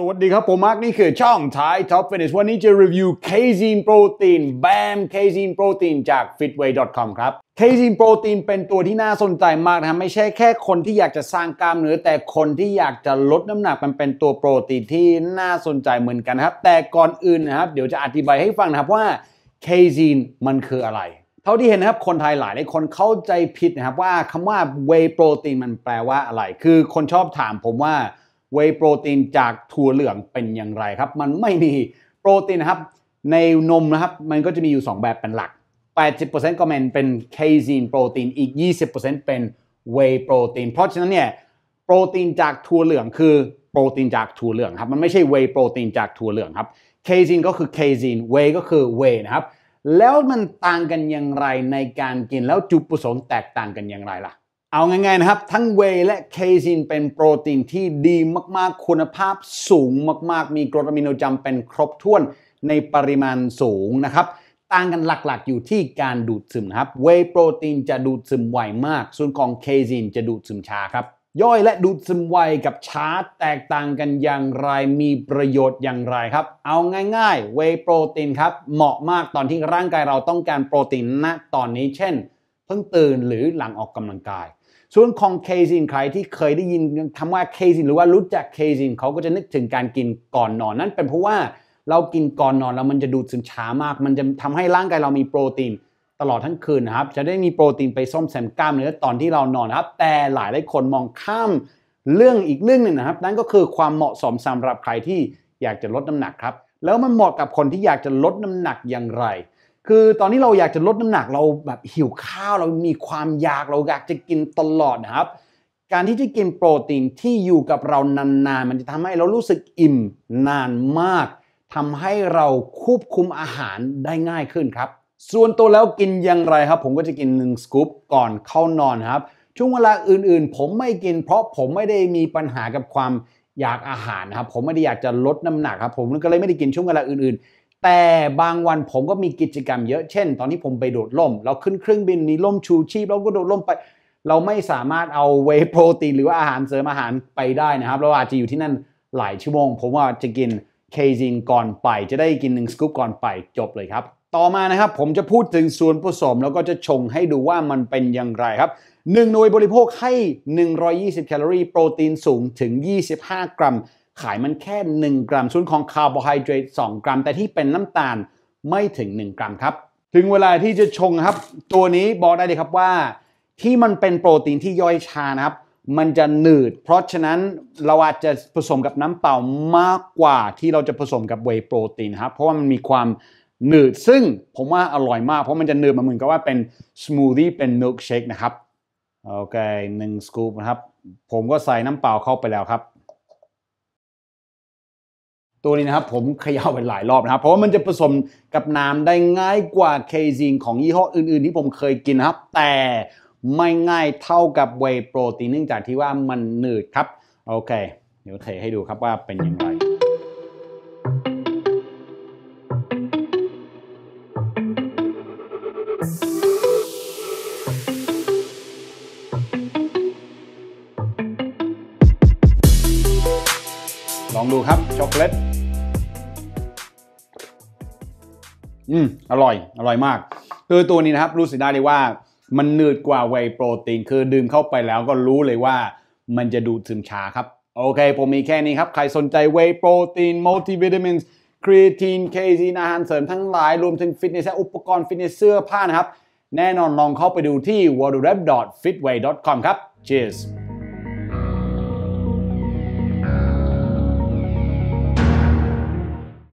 สวัสดีครับผมมาร์กนี่คือช่องท้ายท็อปฟินิชวันนี้จะรีวิวเคซีนโปรตีนแบมเคซีนโปรตีนจาก fitway.com ครับเคซีนโปรตีนเป็นตัวที่น่าสนใจมากนะไม่ใช่แค่คนที่อยากจะสร้างกล้ามเนื้อแต่คนที่อยากจะลดน้ำหนัก มันเป็นตัวโปรตีนที่น่าสนใจเหมือนกันครับ แต่ก่อนอื่นนะครับเดี๋ยวจะอธิบายให้ฟังนะครับว่าเคซีนมันคืออะไร เท่าที่เห็นนะครับคนไทยหลายหลายคนเข้าใจผิดนะครับว่าคำว่า whey protein มันแปลว่าอะไร คือคนชอบถามผมว่าเวโปรตีนจากถั่วเหลืองเป็นอย่างไรครับมันไม่มีโปรตีนนะครับในนมนะครับมันก็จะมีอยู่ 2 แบบเป็นหลัก 80%ก็มันเป็นเคซีนโปรตีนอีก 20%เป็นเวโปรตีนเพราะฉะนั้นเนี่ยโปรตีนจากถั่วเหลืองคือโปรตีนจากถั่วเหลืองครับมันไม่ใช่เวโปรตีนจากถั่วเหลืองครับเคซีนก็คือเคซีนเวก็คือเวนะครับแล้วมันต่างกันอย่างไรในการกินแล้วจุดประสงค์แตกต่างกันอย่างไรล่ะเอาง่ายๆนะครับ ทั้งเวและเคซินเป็นโปรตีนที่ดีมากๆคุณภาพสูงมากๆ มีกรดอะมิโนจำเป็นครบถ้วนในปริมาณสูงนะครับ ต่างกันหลักๆ อยู่ที่การดูดซึมนะครับเวโปรตีนจะดูดซึมไวมากส่วนของเคซินจะดูดซึมช้าครับ ย่อยและดูดซึมไวกับช้าแตกต่างกันอย่างไรมีประโยชน์อย่างไรครับ เอาง่ายๆ เวโปรตีนครับเหมาะมากตอนที่ร่างกายเราต้องการโปรตีนณตอนนี้เช่นเพิ่งตื่นหรือหลังออกกำลังกาย ส่วนของเคซินใครที่เคยได้ยินคำว่าเคซินหรือว่ารู้จักเคซินเขาก็จะนึกถึงการกินก่อนนอนนั่นเป็นเพราะว่าเรากินก่อนนอนแล้วมันจะดูดซึมช้ามาก มันจะทำให้ร่างกายเรามีโปรตีนตลอดทั้งคืนนะครับจะได้มีโปรตีนไปซ่อมแซมกล้ามเนื้อตอนที่เรานอนครับ แต่หลายหลายคนมองข้ามเรื่องอีกเรื่องหนึ่งนะครับ นั่นก็คือความเหมาะสมสำหรับใครที่อยากจะลดน้ำหนักครับแล้วมันเหมาะกับคนที่อยากจะลดน้ำหนักอย่างไรคือตอนนี้เราอยากจะลดน้ำหนักเราแบบหิวข้าวเรามีความอยากเราอยากจะกินตลอดนะครับการที่จะกินโปรตีนที่อยู่กับเรานานๆ มันจะทำให้เรารู้สึกอิ่มนานมาก ทำให้เราควบคุมอาหารได้ง่ายขึ้นครับ ส่วนตัวแล้วกินอย่างไรครับ ผมก็จะกิน1สกู๊ปก่อนเข้านอนครับช่วงเวลาอื่นๆ ผมไม่กินเพราะผมไม่ได้มีปัญหากับความอยากอาหารนะครับผมไม่ได้อยากจะลดน้ำหนักครับผมก็เลยไม่ได้กินช่วงเวลาอื่นๆแต่บางวันผมก็มีกิจกรรมเยอะเช่นตอนนี้ผมไปโดดล่ม เราขึ้นเครื่องบินมีล่มชูชีพเราก็โดดล่มไป เราไม่สามารถเอาเวโปรตีน หรือว่าอาหารเสริมอาหารไปได้นะครับเราอาจจะอยู่ที่นั่นหลายชั่วโมง ผมว่าจะกินเคซินก่อนไป จะได้กินหนึ่งสกู๊ปก่อนไปจบเลยครับ ต่อมานะครับ ผมจะพูดถึงส่วนผสม แล้วก็จะชงให้ดูว่ามันเป็นอย่างไรครับ1หน่วยบริโภคให้ 120แคลอรี่โปรตีนสูงถึง 25 กรัมขายมันแค่ 1 กรัมส่วนของคาร์โบไฮเดรต2กรัม แต่ที่เป็นน้ำตาลไม่ถึง 1 กรัมครับถึงเวลาที่จะชงครับ ตัวนี้บอกได้เลยครับว่า ที่มันเป็นโปรตีนที่ย่อยชานะครับ มันจะหนืด เพราะฉะนั้นเราอาจจะผสมกับน้ำเปล่ามากกว่าที่เราจะผสมกับเวโปรตีนครับเพราะว่ามันมีความหนืดซึ่งผมว่าอร่อยมากเพราะมันจะหนืดมาเหมือนกับว่าเป็นสมูทตี้เป็นมิลค์เชคนะครับโอเคหนึ่งสกู๊ปนะครับผมก็ใส่น้ำเปล่าเข้าไปแล้วครับตัวนี้นะครับผมเขย่าไปหลายรอบนะครับ เพราะว่ามันจะผสมกับน้ำได้ง่ายกว่าเคซีนของยี่ห้ออื่นๆ ที่ผมเคยกินนะครับ แต่ไม่ง่ายเท่ากับเวโปรตีนเนื่องจากที่ว่ามันหนืดครับ โอเค เดี๋ยวเทให้ดูครับว่าเป็นยังไง ลองดูครับช็อกโกแลตอืมอร่อย อร่อยมาก คือตัวนี้นะครับ รู้สึกได้เลยว่ามันเนืดกว่าเวโปรตีนคือดื่มเข้าไปแล้วก็รู้เลยว่ามันจะดูดซึมชาครับ โอเคผมมีแค่นี้ครับ ใครสนใจเวโปรตีนมัลติวิตามินครีทีนเคซีนอาหารเสริมทั้งหลาย รวมถึงฟิตเนส อุปกรณ์ฟิตเนส เสื้อผ้านะครับ แน่นอนลองเข้าไปดูที่ w w w f i t w a y c o m ครับ Cheers